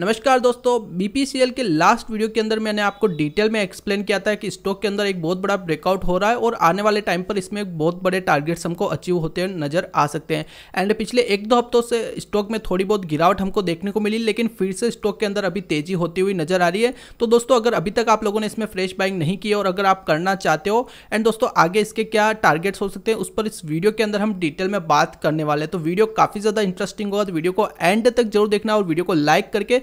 नमस्कार दोस्तों बीपीसीएल के लास्ट वीडियो के अंदर मैंने आपको डिटेल में एक्सप्लेन किया था कि स्टॉक के अंदर एक बहुत बड़ा ब्रेकआउट हो रहा है और आने वाले टाइम पर इसमें बहुत बड़े टारगेट्स हमको अचीव होते हुए नजर आ सकते हैं एंड पिछले एक दो हफ्तों से स्टॉक में थोड़ी बहुत गिरावट हमको देखने को मिली लेकिन फिर से स्टॉक के अंदर अभी तेजी होती हुई नजर आ रही है तो दोस्तों अगर अभी तक आप लोगों ने इसमें फ्रेश बाइंग नहीं की और अगर आप करना चाहते हो एंड दोस्तों आगे इसके क्या टारगेट्स हो सकते हैं उस पर इस वीडियो के अंदर हम डिटेल में बात करने वाले हैं तो वीडियो काफी ज्यादा इंटरेस्टिंग होगा तो वीडियो को एंड तक जरूर देखना और वीडियो को लाइक करके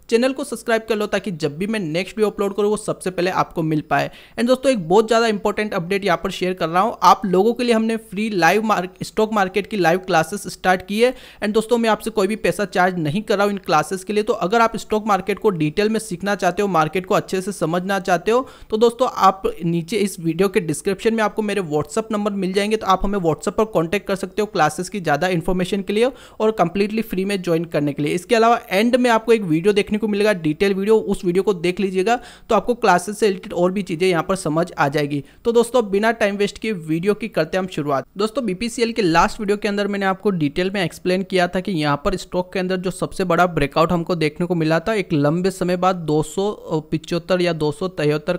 चैनल को सब्सक्राइब कर लो ताकि जब भी मैं नेक्स्ट वीडियो अपलोड करूँ वो सबसे पहले आपको मिल पाए एंड दोस्तों एक बहुत ज़्यादा इंपॉर्टेंट अपडेट यहाँ पर शेयर कर रहा हूँ आप लोगों के लिए हमने फ्री लाइव स्टॉक मार्केट की लाइव क्लासेस स्टार्ट की है एंड दोस्तों मैं आपसे कोई भी पैसा चार्ज नहीं कर रहा हूँ इन क्लासेस के लिए तो अगर आप स्टॉक मार्केट को डिटेल में सीखना चाहते हो मार्केट को अच्छे से समझना चाहते हो तो दोस्तों आप नीचे इस वीडियो के डिस्क्रिप्शन में आपको मेरे व्हाट्सअप नंबर मिल जाएंगे तो आप हमें व्हाट्सअप पर कॉन्टैक्ट कर सकते हो क्लासेस की ज़्यादा इन्फॉर्मेशन के लिए और कंप्लीटली फ्री में ज्वाइन करने के लिए इसके अलावा एंड में आपको एक वीडियो देखने को मिलेगा डिटेल वीडियो उस वीडियो को देख लीजिएगा तो आपको क्लासेस से रिलेटेड और भी चीज़ें यहाँ पर समझ आ जाएगी तो दोस्तों बिना टाइम वेस्ट किए वीडियो की करते हम शुरुआत दोस्तों बीपीसीएल के लास्ट वीडियो के अंदर मैंने आपको डिटेल में एक्सप्लेन किया था कि यहाँ पर स्टॉक के अंदर जो सबसे बड़ा ब्रेकआउट हमको देखने को मिला था एक लंबे समय बाद दो या दो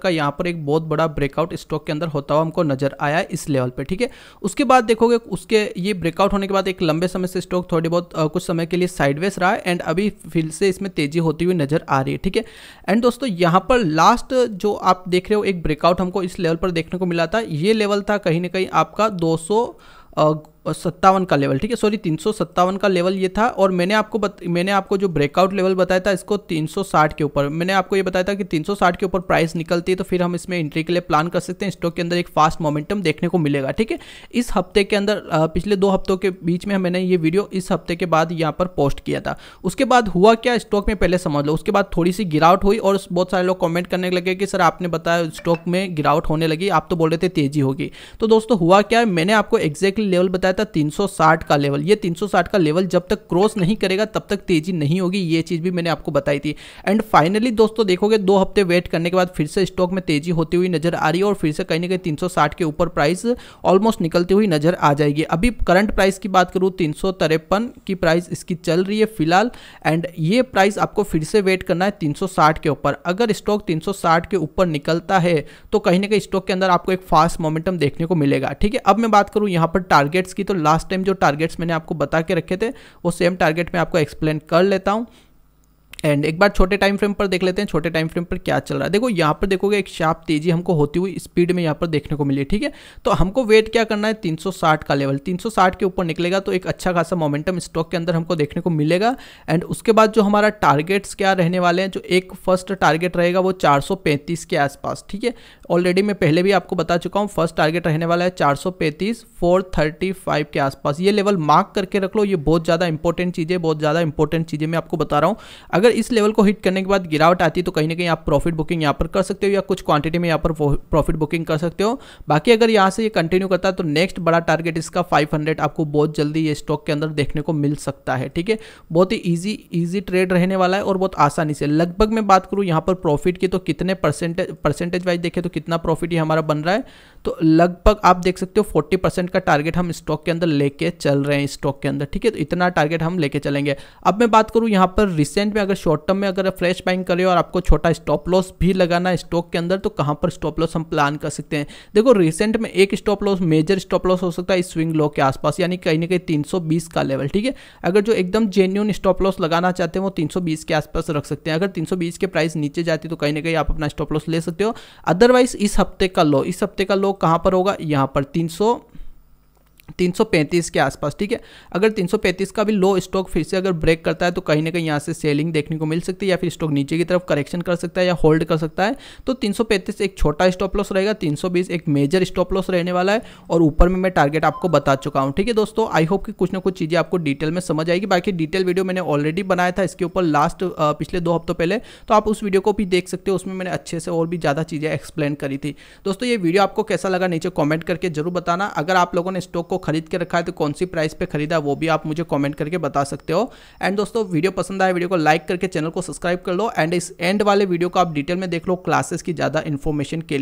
का यहाँ पर एक बहुत बड़ा ब्रेकआउट स्टॉक के अंदर होता हुआ हमको नजर आया इस लेवल पर ठीक है उसके बाद देखोगे उसके ये ब्रेकआउट होने के बाद एक लंबे समय से स्टॉक थोड़ी बहुत कुछ समय के लिए साइडवेस रहा एंड अभी फिर से इसमें तेजी होती हुई हुई नज़र आ रही है ठीक है एंड दोस्तों यहां पर लास्ट जो आप देख रहे हो एक ब्रेकआउट हमको इस लेवल पर देखने को मिला था ये लेवल था कहीं ना कहीं आपका दो सत्तावन का लेवल ठीक है सॉरी तीन सौ सत्तावन का लेवल ये था और मैंने आपको बत, मैंने आपको जो ब्रेकआउट लेवल बताया था इसको 360 के ऊपर मैंने आपको ये बताया था कि 360 के ऊपर प्राइस निकलती है तो फिर हम इसमें एंट्री के लिए प्लान कर सकते हैं स्टॉक के अंदर एक फास्ट मोमेंटम देखने को मिलेगा ठीक है इस हफ्ते के अंदर पिछले दो हफ्तों के बीच में मैंने ये वीडियो इस हफ्ते के बाद यहाँ पर पोस्ट किया था उसके बाद हुआ क्या स्टॉक में पहले समझ लो उसके बाद थोड़ी सी गिरावट हुई और बहुत सारे लोग कॉमेंट करने लगे कि सर आपने बताया स्टॉक में गिरावट होने लगी आप तो बोल रहे थे तेजी होगी तो दोस्तों हुआ क्या मैंने आपको एग्जैक्टली लेवल बताया बताया था 360 का लेवल ये 360 का लेवल जब तक क्रॉस नहीं करेगा तब तक तेजी नहीं होगी ये चीज़ भी मैंने आपको बताई थी एंड फाइनली दोस्तों देखोगे दो हफ्ते वेट करने के बाद फिर से स्टॉक में तेजी होती हुई नजर आ रही है और फिर से कहीं ना कहीं 360 के ऊपर प्राइस ऑलमोस्ट निकलती हुई नजर आ जाएगी अभी करंट प्राइस की बात करूँ तीन की प्राइस इसकी चल रही है फिलहाल एंड ये प्राइस आपको फिर से वेट करना है तीन के ऊपर अगर स्टॉक तीन के ऊपर निकलता है तो कहीं ना कहीं स्टॉक के अंदर आपको एक फास्ट मोमेंटम देखने को मिलेगा ठीक है अब मैं बात करूँ यहाँ पर टारगेट्स की तो लास्ट टाइम जो टारगेट्स मैंने आपको बता के रखे थे वो सेम टारगेट मैं आपको एक्सप्लेन कर लेता हूँ एंड एक बार छोटे टाइम फ्रेम पर देख लेते हैं छोटे टाइम फ्रेम पर क्या चल रहा है देखो यहाँ पर देखोगे एक शार्प तेजी हमको होती हुई स्पीड में यहाँ पर देखने को मिली ठीक है तो हमको वेट क्या करना है 360 का लेवल 360 के ऊपर निकलेगा तो एक अच्छा खासा मोमेंटम स्टॉक के अंदर हमको देखने को मिलेगा एंड उसके बाद जो हमारा टारगेट्स क्या रहने वाले हैं जो एक फर्स्ट टारगेट रहेगा वो चार के आसपास ठीक है ऑलरेडी मैं पहले भी आपको बता चुका हूँ फर्स्ट टारगेट रहने वाला है चार सौ के आसपास ये लेवल मार्क करके रख लो ये बहुत ज़्यादा इंपॉर्टेंट चीज़ है बहुत ज़्यादा इंपॉर्टेंट चीज़ें मैं आपको बता रहा हूँ अगर अगर इस लेवल को हिट करने के बाद गिरावट आती है तो कहीं ना कहीं आप प्रॉफिट बुकिंग यहाँ पर कर सकते हो या कुछ क्वांटिटी में यहाँ पर प्रॉफिट बुकिंग कर सकते हो बाकी अगर यहाँ से ये कंटिन्यू करता है तो नेक्स्ट बड़ा टारगेट इसका 500 आपको बहुत जल्दी ये स्टॉक के अंदर देखने को मिल सकता है ठीक है बहुत ही ईजी ईजी ट्रेड रहने वाला है और बहुत आसानी से लगभग मैं बात करूँ यहाँ पर प्रॉफिट की तो कितने परसेंटेज परसेंटेज वाइज देखें तो कितना प्रॉफिट ये हमारा बन रहा है तो लगभग आप देख सकते हो फोर्टी परसेंट का टारगेट हम स्टॉक के अंदर लेके चल रहे हैं स्टॉक के अंदर ठीक है तो इतना टारगेट हम लेके चलेंगे अब मैं बात करूँ यहाँ पर रिसेंट में अगर शॉर्ट टर्म में अगर फ्रेश बाइंग करें और आपको छोटा स्टॉप लॉस भी लगाना है स्टॉक के अंदर तो कहाँ पर स्टॉप लॉस हम प्लान कर सकते हैं देखो रिसेंट में एक stop loss major stop loss हो सकता है स्विंग लो के आसपास यानी कहीं ना कहीं तीन का लेवल ठीक है अगर जो एकदम जेन्यून स्टॉप लॉस लगाना चाहते हैं वो तीन के आसपास रख सकते हैं अगर तीन के प्राइस नीचे जाती है तो कहीं ना कहीं आप अपना स्टॉप लॉस ले सकते हो अदरवाइज इस हफ्ते का लो इस हफ्ते का लो कहाँ पर होगा यहाँ पर तीन सौ 335 के आसपास ठीक है अगर 335 का भी लो स्टॉक फिर से अगर ब्रेक करता है तो कहीं ना कहीं यहाँ से सेलिंग देखने को मिल सकती है या फिर स्टॉक नीचे की तरफ करेक्शन कर सकता है या होल्ड कर सकता है तो 335 एक छोटा स्टॉप लॉस रहेगा 320 एक मेजर स्टॉप लॉस रहने वाला है और ऊपर में मैं टारगेट आपको बता चुका हूँ ठीक है दोस्तों आई होप कि कुछ ना कुछ चीज़ें आपको डिटेल में समझ आएगी बाकी डिटेल वीडियो मैंने ऑलरेडी बनाया था इसके ऊपर लास्ट पिछले दो हफ्तों पहले तो आप उस वीडियो को भी देख सकते हो उसमें मैंने अच्छे से और भी ज़्यादा चीज़ें एक्सप्लेन करी थी दोस्तों ये वीडियो आपको कैसा लगा नीचे कॉमेंट करके जरूर बताना अगर आप लोगों ने स्टॉक को खरीद के रखा है तो कौन सी प्राइस पे खरीदा वो भी आप मुझे कमेंट करके बता सकते हो एंड दोस्तों वीडियो पसंद आए वीडियो को लाइक करके चैनल को सब्सक्राइब कर लो एंड इस एंड वाले वीडियो को आप डिटेल में देख लो क्लासेस की ज़्यादा इन्फॉर्मेशन के लिए